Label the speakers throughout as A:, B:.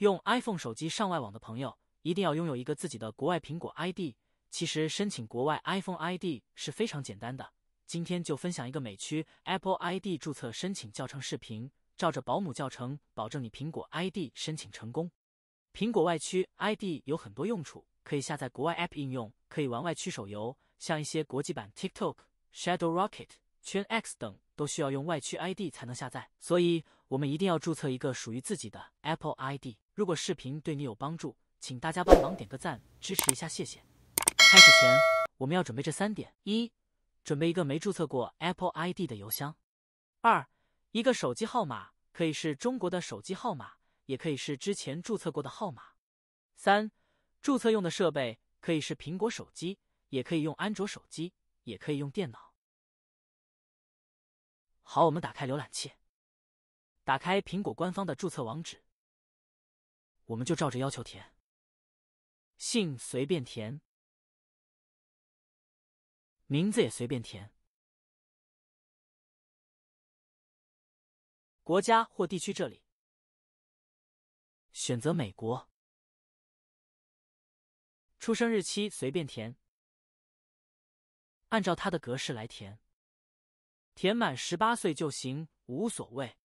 A: 用 iPhone 手机上外网的朋友，一定要拥有一个自己的国外苹果 ID。其实申请国外 iPhone ID 是非常简单的，今天就分享一个美区 Apple ID 注册申请教程视频，照着保姆教程，保证你苹果 ID 申请成功。苹果外区 ID 有很多用处，可以下载国外 App 应用，可以玩外区手游，像一些国际版 TikTok、Shadow Rocket、圈 X 等都需要用外区 ID 才能下载，所以我们一定要注册一个属于自己的 Apple ID。如果视频对你有帮助，请大家帮忙点个赞支持一下，谢谢。开始前，我们要准备这三点：一、准备一个没注册过 Apple ID 的邮箱；二、一个手机号码，可以是中国的手机号码，也可以是之前注册过的号码；三、注册用的设备可以是苹果手机，也可以用安卓手机，也可以用电脑。好，我们打开浏览器，打开苹果官方的注册网址。我们就照着要求填，姓随便填，
B: 名字也随便填，国家或地区这里选择美国，出生日期随便填，按照它的格式来填，填满十八岁就行，无所谓。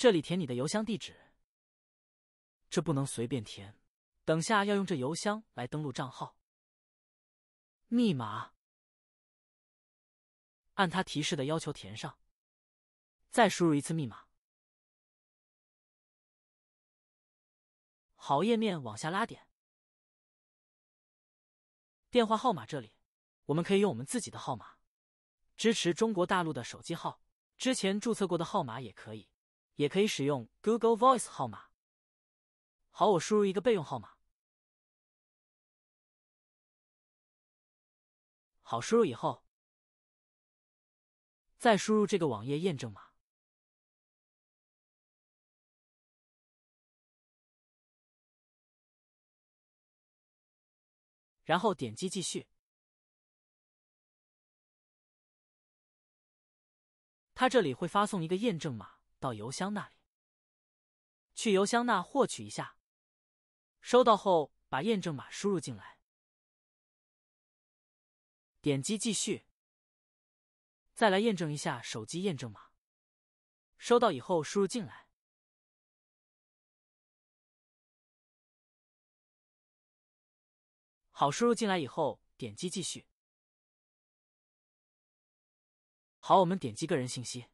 B: 这里填你的邮箱地址，这不能随便填，等下要用这邮箱来登录账号。密码按他提示的要求填上，再输入一次密码。好，页面往下拉点。
A: 电话号码这里，我们可以用我们自己的号码，支持中国大陆的手机号，之前注册过的号码也可以。也可以使用 Google Voice 号码。好，我输入一个备用号码。
B: 好，输入以后，再输入这个网页验证码，然后点击继续。它这里会发送一个验证码。到邮箱那里，去邮箱那获取一下，收到后把验证码输入进来，点击继续。再来验证一下手机验证码，收到以后输入进来。好，输入进来以后点击继续。好，我们点击个人信息。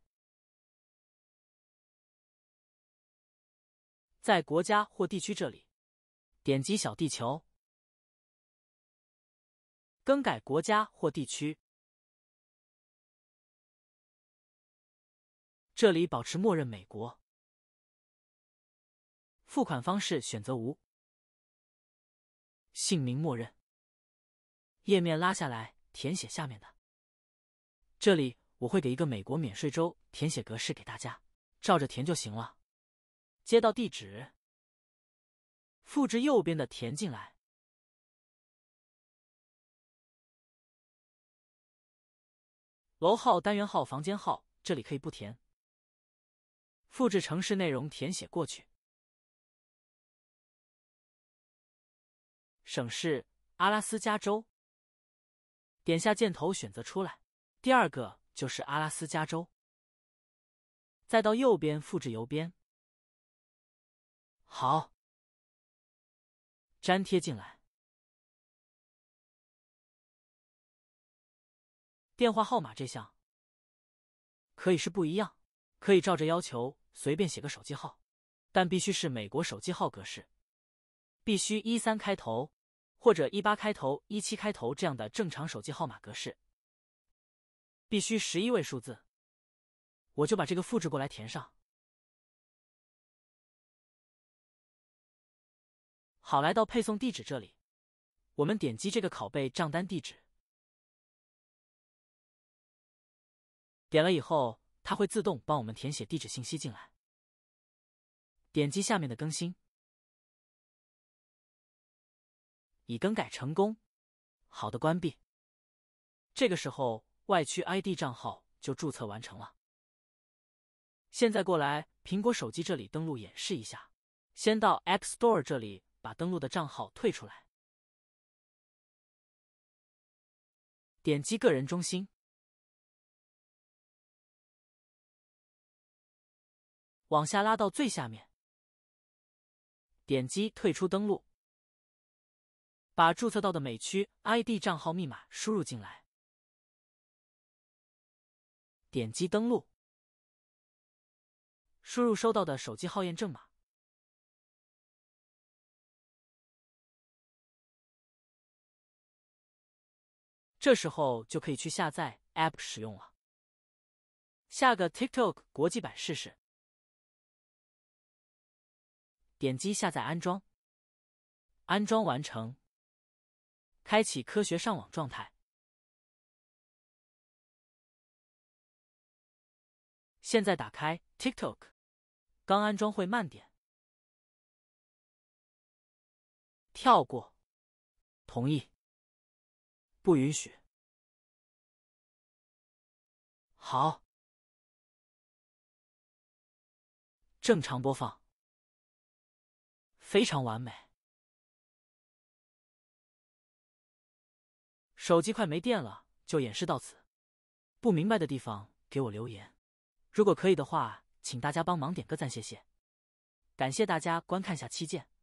B: 在国家或地区这里，点击小地球，更改国家或地区。这里保持默认美国。付款方式选择无。
A: 姓名默认。页面拉下来，填写下面的。这里我会给一个美国免税州填写格式给大家，照着填就行了。接到地址，复制右边的填进来。
B: 楼号、单元号、房间号这里可以不填。复制城市内容填写过去。
A: 省市阿拉斯加州，点下箭头选择出来，第二个就是阿拉斯加州。再到右边复制邮编。
B: 好，粘贴进来。电话号码
A: 这项可以是不一样，可以照着要求随便写个手机号，但必须是美国手机号格式，必须一三开头或者一八开头、一七开头这样的正常手机号码格式，必须十一位数字。我就把这个复制过来填上。
B: 好，来到配送地址这里，我们点击这个“拷贝账单地址”，点了以后，它会自动帮我们填写地址信息进来。点击下面的“更新”，
A: 已更改成功。好的，关闭。这个时候，外区 ID 账号就注册完成了。现在过来苹果手机这里登录演示一下，先到 App Store 这里。把登录的账号退出来，
B: 点击个人中心，往下拉到最下面，点击退出登录。把注册到的美区 ID 账号密码输入进来，点击登录，输入收到的手机号验证码。这时候就可以去下载 App 使用了。下个 TikTok 国际版试试。点击下载安装，安装完成。开启科学上网状态。现在打开 TikTok，刚安装会慢点。跳过，同意。不允许。好，正常播放，非常完美。
A: 手机快没电了，就演示到此。不明白的地方给我留言。如果可以的话，请大家帮忙点个赞，谢谢。感谢大家观看下期见。